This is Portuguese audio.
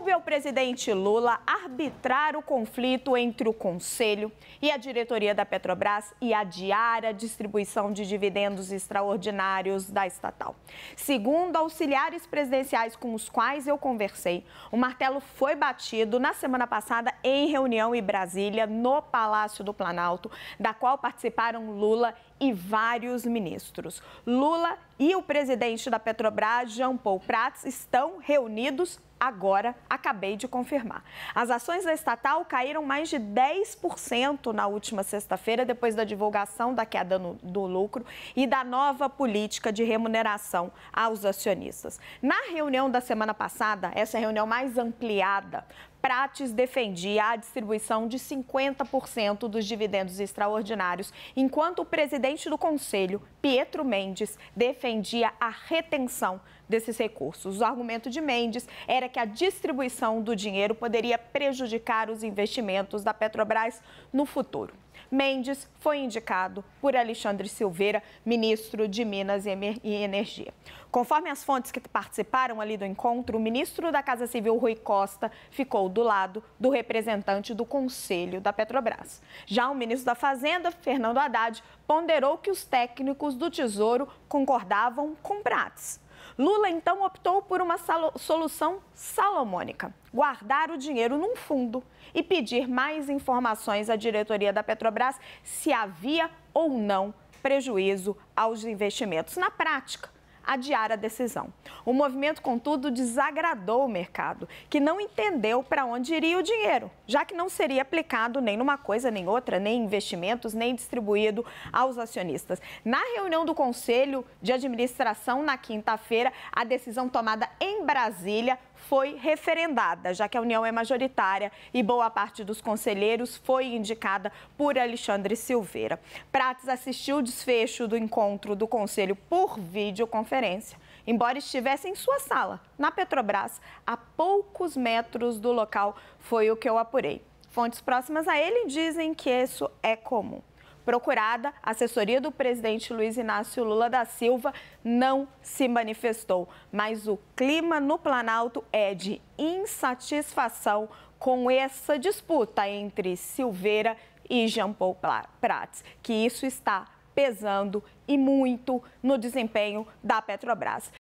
Coube ao presidente Lula arbitrar o conflito entre o Conselho e a diretoria da Petrobras e adiar a distribuição de dividendos extraordinários da estatal. Segundo auxiliares presidenciais com os quais eu conversei, o martelo foi batido na semana passada em reunião em Brasília, no Palácio do Planalto, da qual participaram Lula e vários ministros. Lula e o presidente da Petrobras, Jean Paul Prats, estão reunidos agora acabei de confirmar. As ações da estatal caíram mais de 10% na última sexta-feira, depois da divulgação da queda no, do lucro e da nova política de remuneração aos acionistas. Na reunião da semana passada, essa é reunião mais ampliada, Prates defendia a distribuição de 50% dos dividendos extraordinários, enquanto o presidente do Conselho, Pietro Mendes, defendia a retenção desses recursos. O argumento de Mendes era que a distribuição do dinheiro poderia prejudicar os investimentos da Petrobras no futuro. Mendes foi indicado por Alexandre Silveira, ministro de Minas e Energia. Conforme as fontes que participaram ali do encontro, o ministro da Casa Civil, Rui Costa, ficou do lado do representante do Conselho da Petrobras. Já o ministro da Fazenda, Fernando Haddad, ponderou que os técnicos do Tesouro concordavam com Prates. Lula então optou por uma solução salomônica: guardar o dinheiro num fundo e pedir mais informações à diretoria da Petrobras se havia ou não prejuízo aos investimentos. Na prática, adiar a decisão. O movimento, contudo, desagradou o mercado, que não entendeu para onde iria o dinheiro, já que não seria aplicado nem numa coisa nem outra, nem investimentos, nem distribuído aos acionistas. Na reunião do Conselho de Administração na quinta-feira, a decisão tomada em Brasília foi referendada, já que a união é majoritária e boa parte dos conselheiros foi indicada por Alexandre Silveira. Prates assistiu o desfecho do encontro do conselho por videoconferência, embora estivesse em sua sala, na Petrobras, a poucos metros do local, foi o que eu apurei. Fontes próximas a ele dizem que isso é comum procurada, a assessoria do presidente Luiz Inácio Lula da Silva não se manifestou. Mas o clima no Planalto é de insatisfação com essa disputa entre Silveira e Jean Paul Prats, que isso está pesando e muito no desempenho da Petrobras.